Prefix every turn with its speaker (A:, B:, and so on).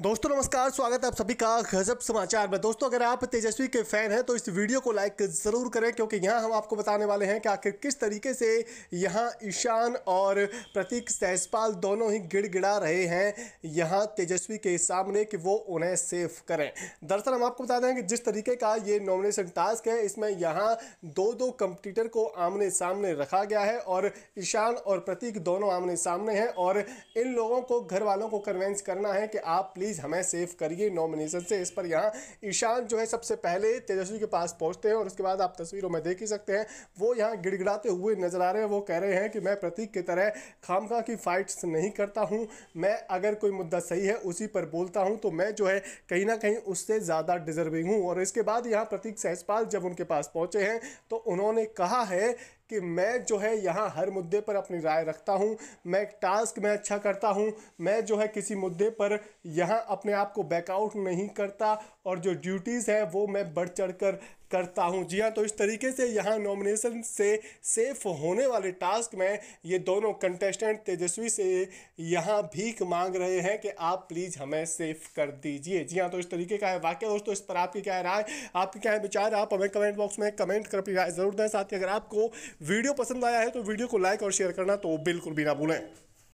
A: दोस्तों नमस्कार स्वागत है आप सभी का गजब समाचार में दोस्तों अगर आप तेजस्वी के फैन हैं तो इस वीडियो को लाइक ज़रूर करें क्योंकि यहां हम आपको बताने वाले हैं कि आखिर किस तरीके से यहां ईशान और प्रतीक सहजपाल दोनों ही गिड़गिड़ा रहे हैं यहां तेजस्वी के सामने कि वो उन्हें सेफ करें दरअसल हम आपको बता दें कि जिस तरीके का ये नॉमिनेशन टास्क है इसमें यहाँ दो दो कंपटीटर को आमने सामने रखा गया है और ईशान और प्रतीक दोनों आमने सामने हैं और इन लोगों को घर वालों को कन्वेंस करना है कि आप प्लीज़ हमें सेव करिए नॉमिनेशन से इस पर यहाँ ईशान जो है सबसे पहले तेजस्वी के पास पहुँचते हैं और उसके बाद आप तस्वीरों में देख ही सकते हैं वो यहाँ गिड़गिड़ाते हुए नजर आ रहे हैं वो कह रहे हैं कि मैं प्रतीक की तरह खामखा की फाइट्स नहीं करता हूँ मैं अगर कोई मुद्दा सही है उसी पर बोलता हूँ तो मैं जो है कहीं ना कहीं उससे ज़्यादा डिजर्विंग हूँ और इसके बाद यहाँ प्रतीक सहजपाल जब उनके पास पहुँचे हैं तो उन्होंने कहा है कि मैं जो है यहाँ हर मुद्दे पर अपनी राय रखता हूँ मैं टास्क में अच्छा करता हूँ मैं जो है किसी मुद्दे पर यहाँ अपने आप को बैकआउट नहीं करता और जो ड्यूटीज़ है वो मैं बढ़ चढ़ कर करता हूं जी हां तो इस तरीके से यहां नॉमिनेशन से सेफ होने वाले टास्क में ये दोनों कंटेस्टेंट तेजस्वी से यहां भीख मांग रहे हैं कि आप प्लीज़ हमें सेफ कर दीजिए जी हां तो इस तरीके का है वाक्य दोस्तों इस पर आपकी क्या राय आपके क्या है विचार आप हमें कमेंट बॉक्स में कमेंट कर जरूर दें साथ ही अगर आपको वीडियो पसंद आया है तो वीडियो को लाइक और शेयर करना तो बिल्कुल भी ना भूलें